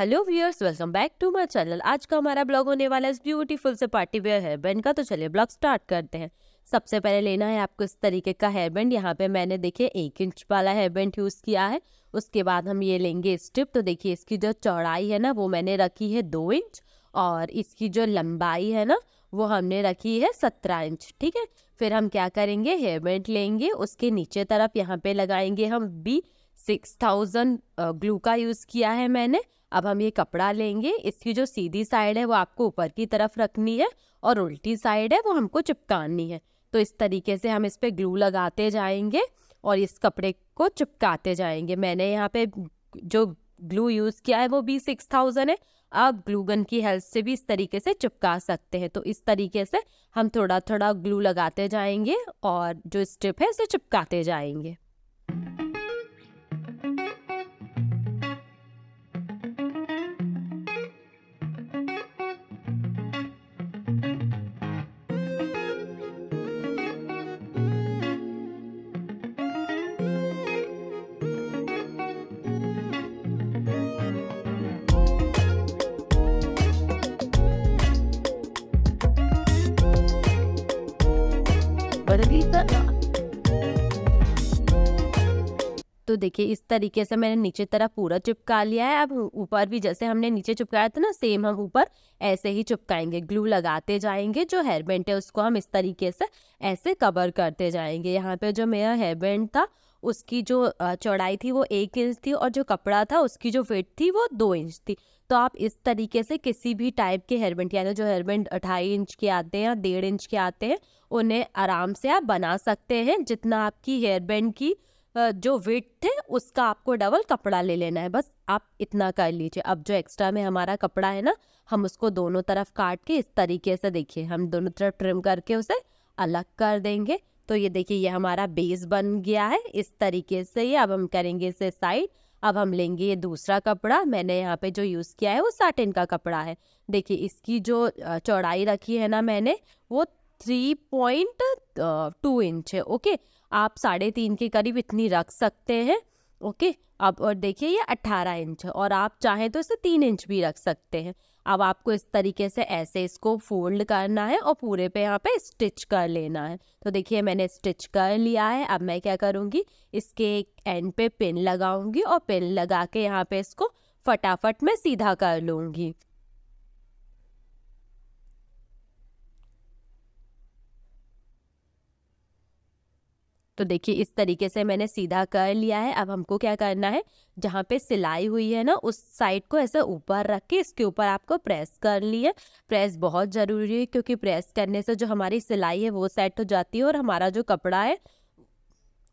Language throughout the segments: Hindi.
hello viewers welcome back to my channel आज का हमारा ब्लॉग होने वाला इस ब्यूटीफुल से पार्टी वेयर हेयर बैंड का तो चलिए ब्लॉग स्टार्ट करते हैं सबसे पहले लेना है आपको इस तरीके का हेयर बैंड यहाँ पे मैंने देखिए एक इंच वाला हेयर बैंड यूज़ किया है उसके बाद हम ये लेंगे स्ट्रिप तो देखिए इसकी जो चौड़ाई है ना वो मैंने रखी है दो इंच और इसकी जो लंबाई है ना वो हमने रखी है सत्रह इंच ठीक है फिर हम क्या करेंगे हेयर बैंड लेंगे उसके नीचे तरफ यहाँ पे लगाएंगे हम बी सिक्स थाउजेंड ग्लू का यूज़ किया है मैंने अब हम ये कपड़ा लेंगे इसकी जो सीधी साइड है वो आपको ऊपर की तरफ रखनी है और उल्टी साइड है वो हमको चिपकानी है तो इस तरीके से हम इस पर ग्लू लगाते जाएंगे और इस कपड़े को चिपकाते जाएंगे मैंने यहाँ पे जो ग्लू यूज़ किया है वो भी सिक्स थाउजेंड है आप ग्लू गन की हेल्प से भी इस तरीके से चिपका सकते हैं तो इस तरीके से हम थोड़ा थोड़ा ग्लू लगाते जाएंगे और जो स्ट्रिप है उसे चिपकाते जाएंगे देखिए इस तरीके से मैंने नीचे तरफ पूरा चिपका लिया है अब ऊपर भी जैसे हमने नीचे चिपकाया था ना सेम हम ऊपर ऐसे ही चिपकाएंगे ग्लू लगाते जाएंगे जो हेयर बैंड है उसको हम इस तरीके से ऐसे कवर करते जाएंगे यहाँ पे जो मेरा हेयर बैंड था उसकी जो चौड़ाई थी वो एक इंच थी और जो कपड़ा था उसकी जो वेट थी वो दो इंच थी तो आप इस तरीके से किसी भी टाइप के हेयरबैंड यानी जो हेयरबैंड अठाई इंच के आते हैं या डेढ़ इंच के आते हैं उन्हें आराम से आप बना सकते हैं जितना आपकी हेयरबैंड की जो वेट थे उसका आपको डबल कपड़ा ले लेना है बस आप इतना कर लीजिए अब जो एक्स्ट्रा में हमारा कपड़ा है ना हम उसको दोनों तरफ काट के इस तरीके से देखिए हम दोनों तरफ ट्रिम करके उसे अलग कर देंगे तो ये देखिए ये हमारा बेस बन गया है इस तरीके से ये अब हम करेंगे इसे साइड अब हम लेंगे ये दूसरा कपड़ा मैंने यहाँ पे जो यूज़ किया है वो साटिन का कपड़ा है देखिए इसकी जो चौड़ाई रखी है ना मैंने वो थ्री पॉइंट टू इंच है ओके आप साढ़े तीन के करीब इतनी रख सकते हैं ओके अब और देखिए ये अट्ठारह इंच है और आप चाहें तो इसे तीन इंच भी रख सकते हैं अब आपको इस तरीके से ऐसे इसको फोल्ड करना है और पूरे पे यहाँ पे स्टिच कर लेना है तो देखिए मैंने स्टिच कर लिया है अब मैं क्या करूँगी इसके एंड पे पिन लगाऊंगी और पिन लगा के यहाँ पे इसको फटाफट मैं सीधा कर लूँगी तो देखिए इस तरीके से मैंने सीधा कर लिया है अब हमको क्या करना है जहाँ पे सिलाई हुई है ना उस साइड को ऐसे ऊपर रख के इसके ऊपर आपको प्रेस कर ली है प्रेस बहुत ज़रूरी है क्योंकि प्रेस करने से जो हमारी सिलाई है वो सेट हो जाती है और हमारा जो कपड़ा है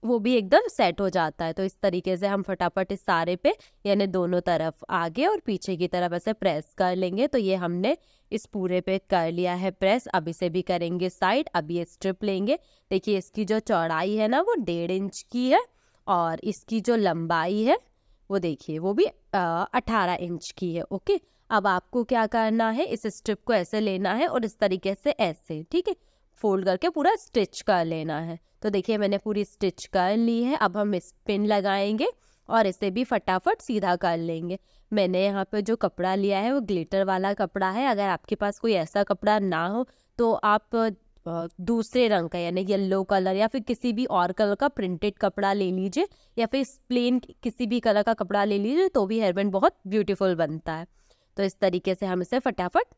वो भी एकदम सेट हो जाता है तो इस तरीके से हम फटाफट इस सारे पे यानी दोनों तरफ आगे और पीछे की तरफ ऐसे प्रेस कर लेंगे तो ये हमने इस पूरे पे कर लिया है प्रेस अब इसे भी करेंगे साइड अब ये स्ट्रिप लेंगे देखिए इसकी जो चौड़ाई है ना वो डेढ़ इंच की है और इसकी जो लंबाई है वो देखिए वो भी अठारह इंच की है ओके अब आपको क्या करना है इस स्ट्रिप को ऐसे लेना है और इस तरीके से ऐसे ठीक है फोल्ड करके पूरा स्टिच कर लेना है तो देखिए मैंने पूरी स्टिच कर ली है अब हम इस पिन लगाएंगे और इसे भी फटाफट सीधा कर लेंगे मैंने यहाँ पे जो कपड़ा लिया है वो ग्लिटर वाला कपड़ा है अगर आपके पास कोई ऐसा कपड़ा ना हो तो आप दूसरे रंग का यानी येलो कलर या फिर किसी भी और कलर का प्रिंटेड कपड़ा ले लीजिए या फिर प्लेन किसी भी कलर का कपड़ा ले लीजिए तो भी हेयरबैंड बहुत ब्यूटीफुल बनता है तो इस तरीके से हम इसे फटाफट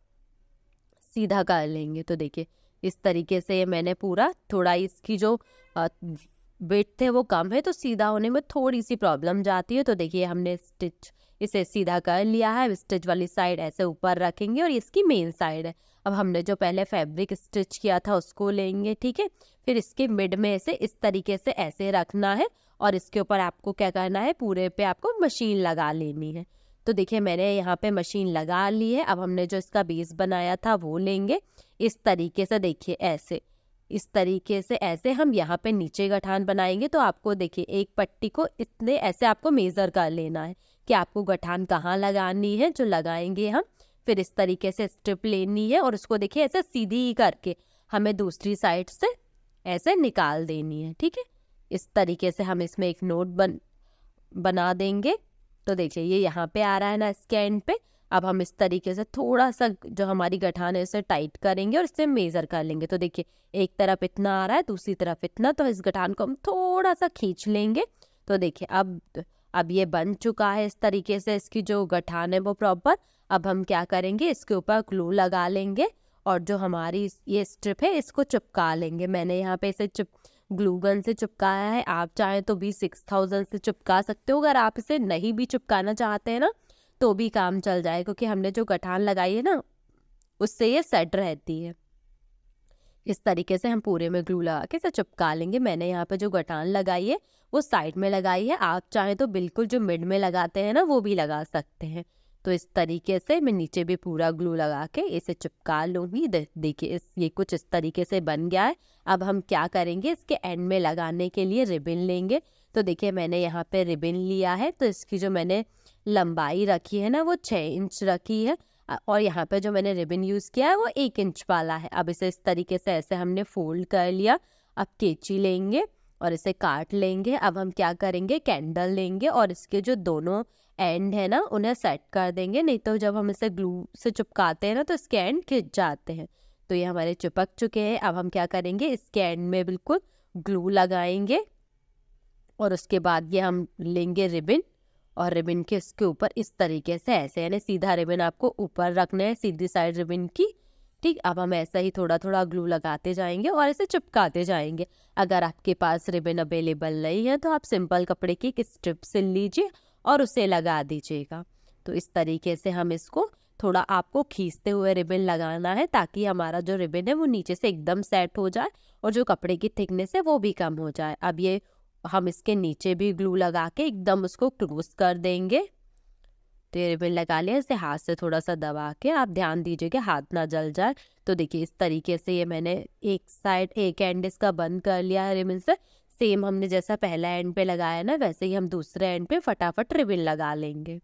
सीधा कर लेंगे तो देखिए इस तरीके से मैंने पूरा थोड़ा इसकी जो वेट थे वो कम है तो सीधा होने में थोड़ी सी प्रॉब्लम जाती है तो देखिए हमने स्टिच इसे सीधा कर लिया है स्टिच वाली साइड ऐसे ऊपर रखेंगे और इसकी मेन साइड है अब हमने जो पहले फैब्रिक स्टिच किया था उसको लेंगे ठीक है फिर इसके मिड में ऐसे इस तरीके से ऐसे रखना है और इसके ऊपर आपको क्या करना है पूरे पे आपको मशीन लगा लेनी है तो देखिए मैंने यहाँ पे मशीन लगा ली है अब हमने जो इसका बेस बनाया था वो लेंगे इस तरीके से देखिए ऐसे इस तरीके से ऐसे हम यहाँ पे नीचे गठान बनाएंगे तो आपको देखिए एक पट्टी को इतने ऐसे आपको मेज़र कर लेना है कि आपको गठान कहाँ लगानी है जो लगाएंगे हम फिर इस तरीके से स्ट्रिप लेनी है और उसको देखिए ऐसे सीधी ही करके हमें दूसरी साइड से ऐसे निकाल देनी है ठीक है इस तरीके से हम इसमें एक नोट बन बना देंगे तो देखिए ये यहाँ पे आ रहा है ना इसके एंड पे अब हम इस तरीके से थोड़ा सा जो हमारी गठान है उसे टाइट करेंगे और इससे मेज़र कर लेंगे तो देखिए एक तरफ इतना आ रहा है दूसरी तरफ इतना तो इस गठान को हम थोड़ा सा खींच लेंगे तो देखिए अब अब ये बन चुका है इस तरीके से इसकी जो गठान है वो प्रॉपर अब हम क्या करेंगे इसके ऊपर ग्लू लगा लेंगे और जो हमारी ये स्ट्रिप है इसको चिपका लेंगे मैंने यहाँ पे इसे चिप ग्लूगन से चिपकाया है आप चाहें तो भी सिक्स थाउजेंड से चिपका सकते हो अगर आप इसे नहीं भी चिपकाना चाहते हैं ना तो भी काम चल जाए क्योंकि हमने जो गठान लगाई है ना उससे ये सेट रहती है इस तरीके से हम पूरे में ग्लू लगा के इसे चिपका लेंगे मैंने यहाँ पे जो गठान लगाई है वो साइड में लगाई है आप चाहें तो बिल्कुल जो मिड में लगाते हैं ना वो भी लगा सकते हैं तो इस तरीके से मैं नीचे भी पूरा ग्लू लगा के इसे चिपका लूँगी देखिए इस ये कुछ इस तरीके से बन गया है अब हम क्या करेंगे इसके एंड में लगाने के लिए रिबन लेंगे तो देखिए मैंने यहाँ पे रिबन लिया है तो इसकी जो मैंने लंबाई रखी है ना वो छः इंच रखी है और यहाँ पे जो मैंने रिबिन यूज़ किया है वो एक इंच वाला है अब इसे इस तरीके से ऐसे हमने फोल्ड कर लिया अब कैची लेंगे और इसे काट लेंगे अब हम क्या करेंगे कैंडल लेंगे और इसके जो दोनों एंड है ना उन्हें सेट कर देंगे नहीं तो जब हम इसे ग्लू से चिपकाते हैं ना तो इसके एंड खिंच जाते हैं तो ये हमारे चिपक चुके हैं अब हम क्या करेंगे इसके एंड में बिल्कुल ग्लू लगाएंगे और उसके बाद ये हम लेंगे रिबिन और रिबिन के इसके ऊपर इस तरीके से ऐसे यानी सीधा रिबिन आपको ऊपर रखना है सीधी साइड रिबिन की ठीक अब हम ऐसा ही थोड़ा थोड़ा ग्लू लगाते जाएंगे और इसे चिपकाते जाएंगे अगर आपके पास रिबन अवेलेबल नहीं है तो आप सिंपल कपड़े की एक स्ट्रिप सिल लीजिए और उसे लगा दीजिएगा तो इस तरीके से हम इसको थोड़ा आपको खींचते हुए रिबन लगाना है ताकि हमारा जो रिबन है वो नीचे से एकदम सेट हो जाए और जो कपड़े की थिकनेस है वो भी कम हो जाए अब ये हम इसके नीचे भी ग्लू लगा के एकदम उसको क्लोज कर देंगे तो टेबल लगा लिया इसे हाथ से थोड़ा सा दबा के आप ध्यान दीजिए कि हाथ ना जल जाए तो देखिए इस तरीके से ये मैंने एक साइड एक एंड इसका बंद कर लिया है रिबिन से सेम हमने जैसा पहला एंड पे लगाया ना वैसे ही हम दूसरे एंड पे फटाफट रिबिन लगा लेंगे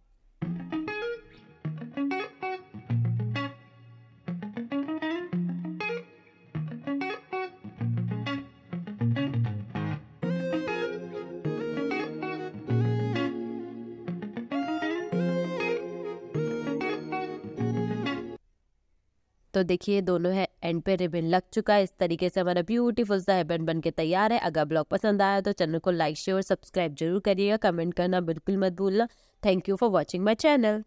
तो देखिए दोनों है एंड पे रिबन लग चुका है इस तरीके से हमारा ब्यूटीफुल सा हेबन बन के तैयार है अगर ब्लॉग पसंद आया तो चैनल को लाइक शेयर और सब्सक्राइब जरूर करिएगा कमेंट करना बिल्कुल मत भूलना thank you for watching my channel